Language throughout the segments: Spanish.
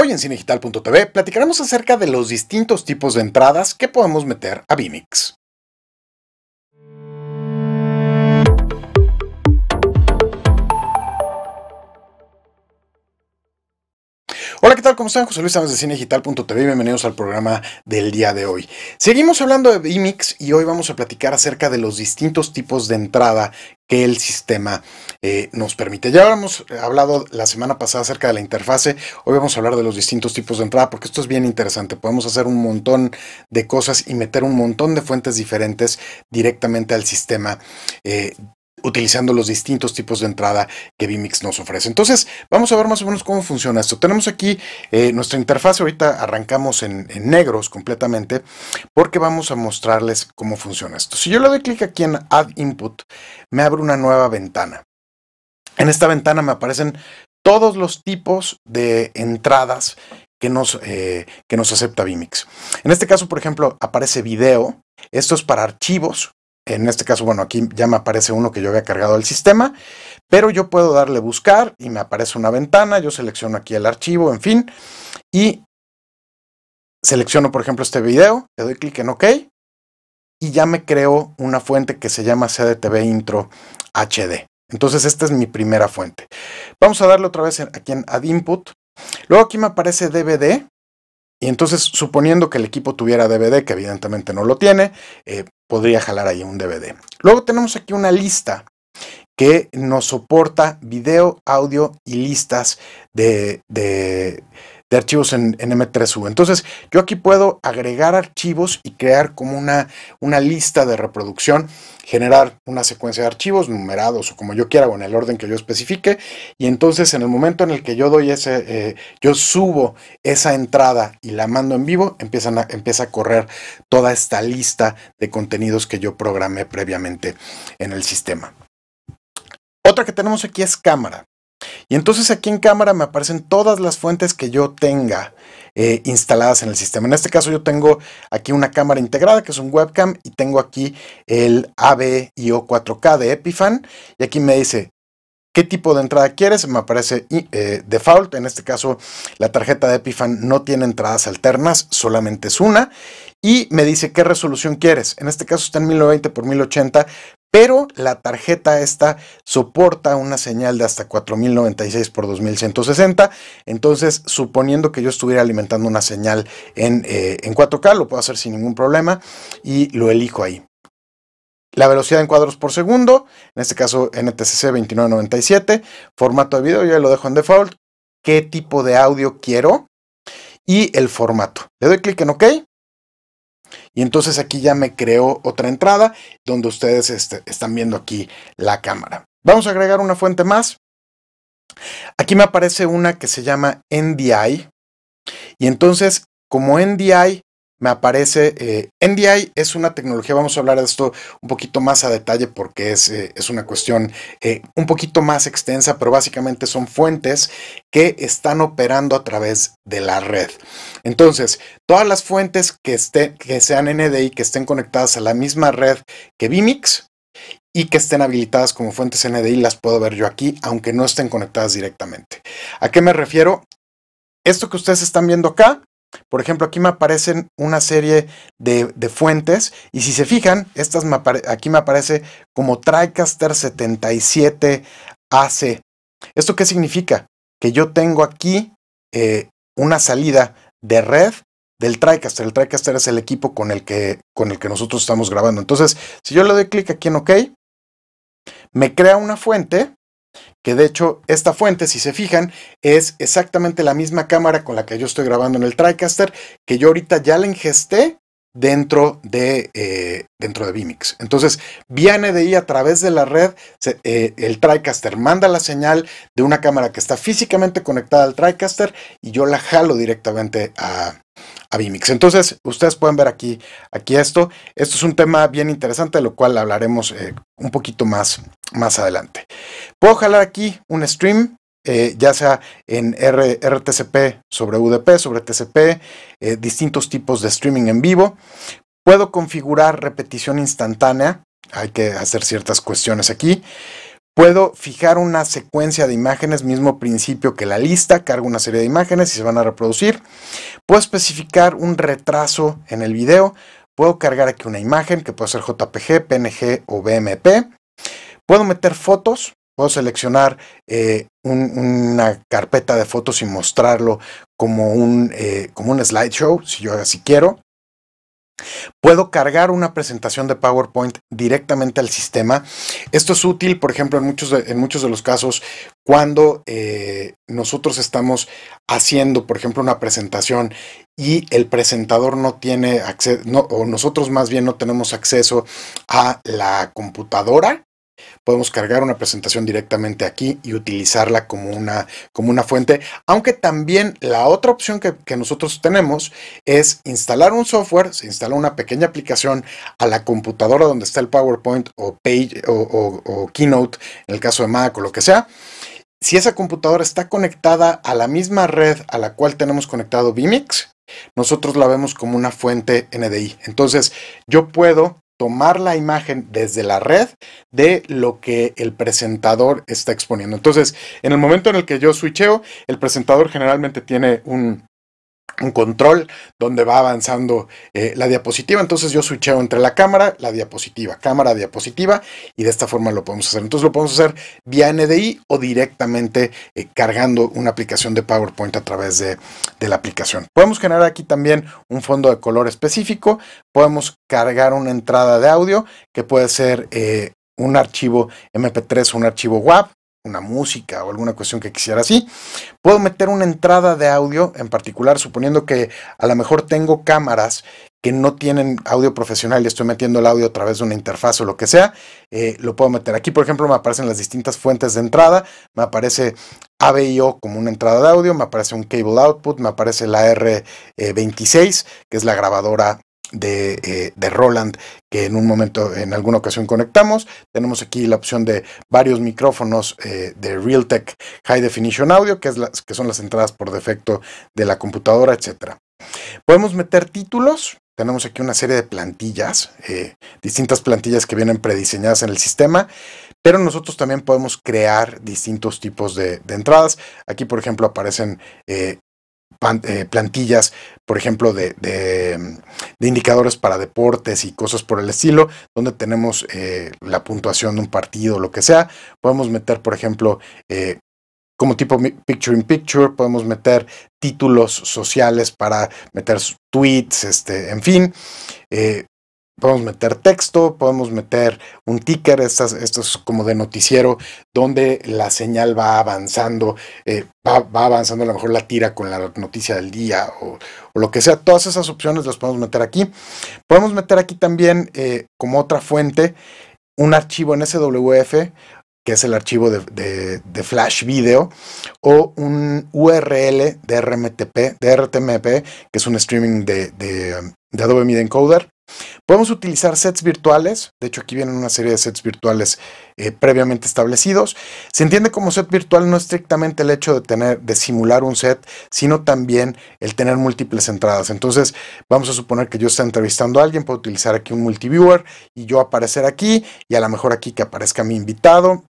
Hoy en Cinegital.tv platicaremos acerca de los distintos tipos de entradas que podemos meter a Vimix. Hola, ¿qué tal? ¿Cómo están? José Luis estamos de CineDigital.tv bienvenidos al programa del día de hoy. Seguimos hablando de VMIX y hoy vamos a platicar acerca de los distintos tipos de entrada que el sistema eh, nos permite. Ya habíamos eh, hablado la semana pasada acerca de la interfase, hoy vamos a hablar de los distintos tipos de entrada porque esto es bien interesante. Podemos hacer un montón de cosas y meter un montón de fuentes diferentes directamente al sistema eh, utilizando los distintos tipos de entrada que Vimix nos ofrece. Entonces, vamos a ver más o menos cómo funciona esto. Tenemos aquí eh, nuestra interfaz, ahorita arrancamos en, negros completamente, porque vamos a mostrarles cómo funciona esto. Si yo le doy clic aquí en Add Input, me abre una nueva ventana. En esta ventana me aparecen todos los tipos de entradas que nos, eh, que nos acepta vMix. En este caso, por ejemplo, aparece video. Esto es para archivos en este caso, bueno, aquí ya me aparece uno que yo había cargado al sistema, pero yo puedo darle buscar y me aparece una ventana, yo selecciono aquí el archivo, en fin, y selecciono, por ejemplo, este video, le doy clic en OK, y ya me creo una fuente que se llama CDTV Intro HD. Entonces esta es mi primera fuente. Vamos a darle otra vez aquí en Add Input. Luego aquí me aparece DVD. Y entonces, suponiendo que el equipo tuviera DVD, que evidentemente no lo tiene, eh, podría jalar ahí un DVD. Luego tenemos aquí una lista que nos soporta video, audio y listas de, de archivos en, M3U. Entonces yo aquí puedo agregar archivos y crear como una, una lista de reproducción, generar una secuencia de archivos numerados o como yo quiera o en el orden que yo especifique. Y entonces en el momento en el que yo doy ese, eh, yo subo esa entrada y la mando en vivo, empieza a correr toda esta lista de contenidos que yo programé previamente en el sistema. Otra que tenemos aquí es cámara. Y entonces aquí en cámara me aparecen todas las fuentes que yo tenga eh, instaladas en el sistema. En este caso yo tengo aquí una cámara integrada que es un webcam y tengo aquí el ABIO 4K de Epifan y aquí me dice qué tipo de entrada quieres. Me aparece eh, default. En este caso, la tarjeta de Epifan no tiene entradas alternas, solamente es una. Y me dice qué resolución quieres. En este caso está en 1090 x 1080, pero la tarjeta esta soporta una señal de hasta 4096 por 2160. Entonces, suponiendo que yo estuviera alimentando una señal en, 4K, eh, lo puedo hacer sin ningún problema y lo elijo ahí. La velocidad en cuadros por segundo, en este caso NTCC 2997, formato de video, yo lo dejo en default, qué tipo de audio quiero y el formato. Le doy clic en OK y entonces aquí ya me creó otra entrada donde ustedes este, están viendo aquí la cámara. Vamos a agregar una fuente más. Aquí me aparece una que se llama NDI. Y entonces, como NDI me aparece eh, NDI es una tecnología, vamos a hablar de esto un poquito más a detalle porque es, eh, una cuestión eh, un poquito más extensa, pero básicamente son fuentes que están operando a través de la red. Entonces, todas las fuentes que, que sean NDI, que estén conectadas a la misma red que vMix, y que estén habilitadas como fuentes NDI, las puedo ver yo aquí, aunque no estén conectadas directamente. ¿A qué me refiero? Esto que ustedes están viendo acá por ejemplo, aquí me aparecen una serie de, fuentes y si se fijan, estas aquí me aparece como TriCaster 77 AC. ¿Esto qué significa? Que yo tengo aquí eh, una salida de red del TriCaster. El TriCaster es el equipo con el que, con el que nosotros estamos grabando. Entonces, si yo le doy clic aquí en OK, me crea una fuente que de hecho esta fuente, si se fijan, es exactamente la misma cámara con la que yo estoy grabando en el TriCaster, que yo ahorita ya la ingesté dentro de, eh, dentro de Vimix. Entonces, viene de ahí a través de la red, eh, el TriCaster manda la señal de una cámara que está físicamente conectada al TriCaster y yo la jalo directamente a, a Vimix. Entonces, ustedes pueden ver aquí, aquí esto. Esto es un tema bien interesante, de lo cual hablaremos eh, un poquito más, más adelante. Puedo jalar aquí un stream eh, ya sea en RTCP sobre UDP, sobre TCP, eh, distintos tipos de streaming en vivo. Puedo configurar repetición instantánea, hay que hacer ciertas cuestiones aquí. Puedo fijar una secuencia de imágenes, mismo principio que la lista, cargo una serie de imágenes y se van a reproducir. Puedo especificar un retraso en el video, puedo cargar aquí una imagen que puede ser JPG, PNG o BMP. Puedo meter fotos, puedo seleccionar eh, una carpeta de fotos y mostrarlo como un, eh, como un slideshow, si yo así quiero. Puedo cargar una presentación de PowerPoint directamente al sistema. Esto es útil, por ejemplo, en muchos de, en muchos de los casos, cuando eh, nosotros estamos haciendo, por ejemplo, una presentación y el presentador no tiene acceso, o nosotros más bien no tenemos acceso a la computadora Podemos cargar una presentación directamente aquí y utilizarla como una, como una fuente, aunque también la otra opción que, nosotros tenemos es instalar un software, se instala una pequeña aplicación a la computadora donde está el PowerPoint o, Page, o, o Keynote, en el caso de Mac o lo que sea, si esa computadora está conectada a la misma red a la cual tenemos conectado vMix, nosotros la vemos como una fuente NDI. Entonces, yo puedo tomar la imagen desde la red de lo que el presentador está exponiendo. Entonces, en el momento en el que yo switcheo, el presentador generalmente tiene un, un control donde va avanzando eh, la diapositiva. Entonces yo switcheo entre la cámara, la diapositiva, cámara, diapositiva, y de esta forma lo podemos hacer. Entonces lo podemos hacer vía NDI o directamente eh, cargando una aplicación de PowerPoint a través de, la aplicación. Podemos generar aquí también un fondo de color específico, podemos cargar una entrada de audio que puede ser eh, un archivo MP3 o un archivo WAV, una música o alguna cuestión que quisiera así. Puedo meter una entrada de audio en particular, suponiendo que a lo mejor tengo cámaras que no tienen audio profesional y estoy metiendo el audio a través de una interfaz o lo que sea, eh, lo puedo meter. Aquí, por ejemplo, me aparecen las distintas fuentes de entrada, me aparece AVIO como una entrada de audio, me aparece un cable output, me aparece la R26, eh, que es la grabadora eh, de, Roland que en un momento, en alguna ocasión conectamos. Tenemos aquí la opción de varios micrófonos eh, de Realtek High Definition Audio, que, es que son las entradas por defecto de la computadora, etc. Podemos meter títulos. Tenemos aquí una serie de plantillas, eh, distintas plantillas que vienen prediseñadas en el sistema, pero nosotros también podemos crear distintos tipos de entradas. Aquí, por ejemplo, aparecen eh, plantillas, por ejemplo, de, de, indicadores para deportes y cosas por el estilo, donde tenemos eh, la puntuación de un partido, lo que sea. Podemos meter, por ejemplo, eh, como tipo picture in picture, podemos meter títulos sociales para meter tweets, este, en fin podemos meter texto, podemos meter un ticker, esto es como de noticiero, donde la señal va avanzando, eh, va, avanzando a lo mejor la tira con la noticia del día o, lo que sea. Todas esas opciones las podemos meter aquí. Podemos meter aquí también eh, como otra fuente un archivo en SWF que es el archivo de, Flash Video, o un URL de RMTP, de RTMP, que es un streaming de, de Adobe Media Encoder. Podemos utilizar sets virtuales, de hecho aquí vienen una serie de sets virtuales eh, previamente establecidos. Se entiende como set virtual no estrictamente el hecho de tener, de simular un set, sino también el tener múltiples entradas. Entonces vamos a suponer que yo estoy entrevistando a alguien, puedo utilizar aquí un multiviewer y yo aparecer aquí y a lo mejor aquí que aparezca mi invitado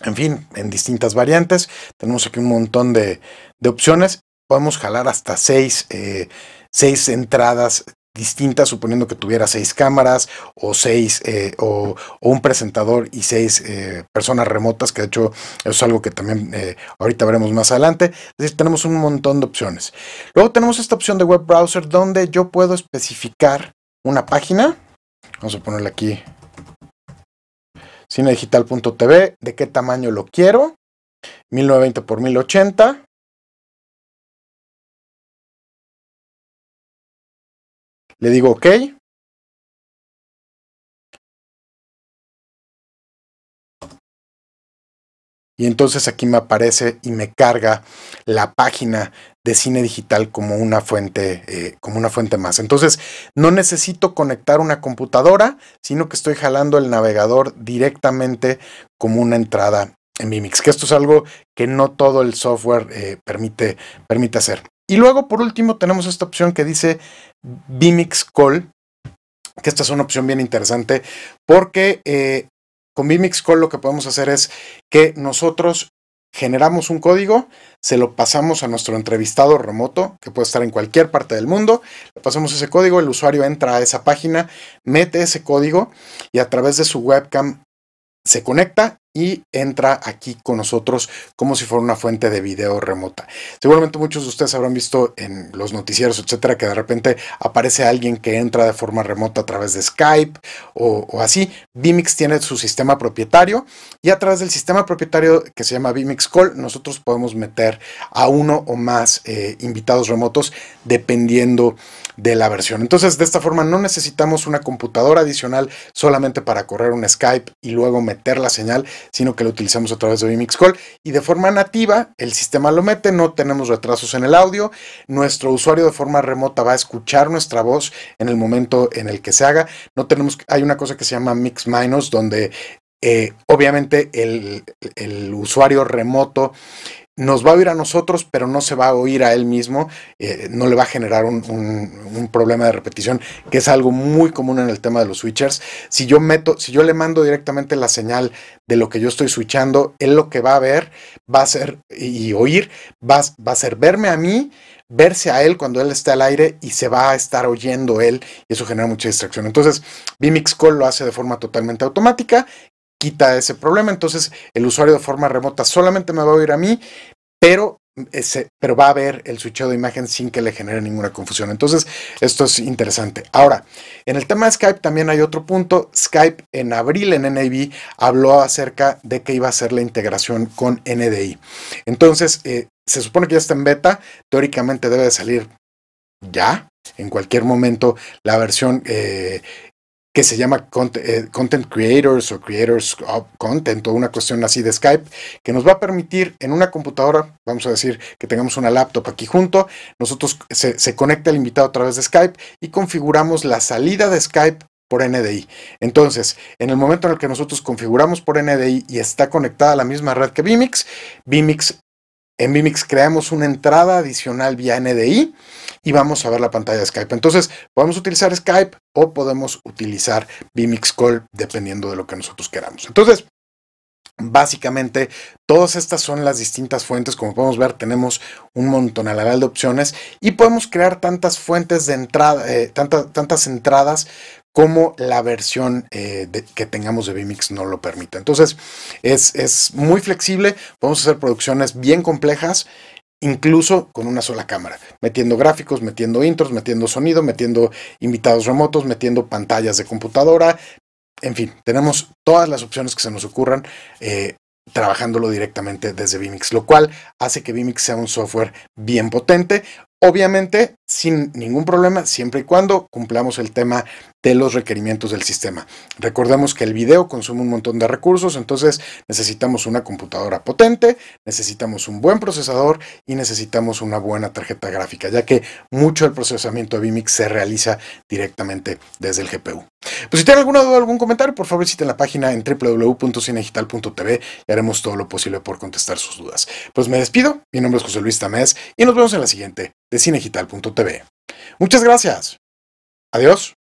en fin, en distintas variantes. Tenemos aquí un montón de, opciones. Podemos jalar hasta 6 eh, seis entradas distinta suponiendo que tuviera seis cámaras o seis eh, o, un presentador y seis eh, personas remotas, que de hecho es algo que también eh, ahorita veremos más adelante. tenemos un montón de opciones. Luego tenemos esta opción de web browser donde yo puedo especificar una página. Vamos a ponerle aquí cinedigital.tv, de qué tamaño lo quiero, 1090 por 1080 Le digo OK. Y entonces aquí me aparece y me carga la página de cine digital como una fuente, eh, como una fuente más. Entonces, no necesito conectar una computadora, sino que estoy jalando el navegador directamente como una entrada en mix. Que esto es algo que no todo el software eh, permite, permite hacer. Y luego, por último, tenemos esta opción que dice Vimix call, que esta es una opción bien interesante porque eh, con Vimix call lo que podemos hacer es que nosotros generamos un código, se lo pasamos a nuestro entrevistado remoto, que puede estar en cualquier parte del mundo, le pasamos ese código, el usuario entra a esa página, mete ese código y a través de su webcam se conecta y entra aquí con nosotros como si fuera una fuente de video remota. Seguramente muchos de ustedes habrán visto en los noticieros, etcétera, que de repente aparece alguien que entra de forma remota a través de Skype o, así. Vimix tiene su sistema propietario y a través del sistema propietario que se llama Vimix Call, nosotros podemos meter a uno o más eh, invitados remotos dependiendo de la versión. Entonces, de esta forma no necesitamos una computadora adicional solamente para correr un Skype y luego meter la señal, sino que lo utilizamos a través de Mix Call y de forma nativa el sistema lo mete, no tenemos retrasos en el audio, nuestro usuario de forma remota va a escuchar nuestra voz en el momento en el que se haga, no tenemos, hay una cosa que se llama Mix Minus donde eh, obviamente el, el usuario remoto nos va a oír a nosotros, pero no se va a oír a él mismo, eh, no le va a generar un, problema de repetición, que es algo muy común en el tema de los switchers. Si yo meto, si yo le mando directamente la señal de lo que yo estoy switchando, él lo que va a ver va a ser y oír, va, a ser verme a mí, verse a él cuando él está al aire y se va a estar oyendo él y eso genera mucha distracción. Entonces, Vimix Call lo hace de forma totalmente automática, quita ese problema. Entonces, el usuario de forma remota solamente me va a oír a mí, pero, pero va a ver el switcheo de imagen sin que le genere ninguna confusión. Entonces, esto es interesante. Ahora, en el tema de Skype también hay otro punto. Skype en abril en NAB habló acerca de que iba a ser la integración con NDI. Entonces, eh, se supone que ya está en beta, teóricamente debe de salir ya, en cualquier momento la versión eh, que se llama eh, Content Creators o Creators of Content o una cuestión así de Skype, que nos va a permitir en una computadora, vamos a decir que tengamos una laptop aquí junto, nosotros se, conecta el invitado a través de Skype y configuramos la salida de Skype por NDI. Entonces, en el momento en el que nosotros configuramos por NDI y está conectada a la misma red que Bimix vMix en Vimix creamos una entrada adicional vía NDI y vamos a ver la pantalla de Skype. Entonces, podemos utilizar Skype o podemos utilizar Vimix Call dependiendo de lo que nosotros queramos. Entonces, Básicamente, todas estas son las distintas fuentes. Como podemos ver, tenemos un montón de opciones y podemos crear tantas fuentes de entrada, eh, tantas entradas como la versión eh, que tengamos de Vimix no lo permite. Entonces es, muy flexible, podemos hacer producciones bien complejas incluso con una sola cámara, metiendo gráficos, metiendo intros, metiendo sonido, metiendo invitados remotos, metiendo pantallas de computadora. En fin, tenemos todas las opciones que se nos ocurran eh, trabajándolo directamente desde Vimix, lo cual hace que Vimix sea un software bien potente. Obviamente, sin ningún problema, siempre y cuando cumplamos el tema de los requerimientos del sistema. Recordemos que el video consume un montón de recursos, entonces necesitamos una computadora potente, necesitamos un buen procesador y necesitamos una buena tarjeta gráfica, ya que mucho del procesamiento de Vimix se realiza directamente desde el GPU. Pues si tienen alguna duda o algún comentario, por favor visiten la página en www.cinegital.tv y haremos todo lo posible por contestar sus dudas. Pues me despido, mi nombre es José Luis Tamés y nos vemos en la siguiente de cinegital.tv. Muchas gracias. Adiós.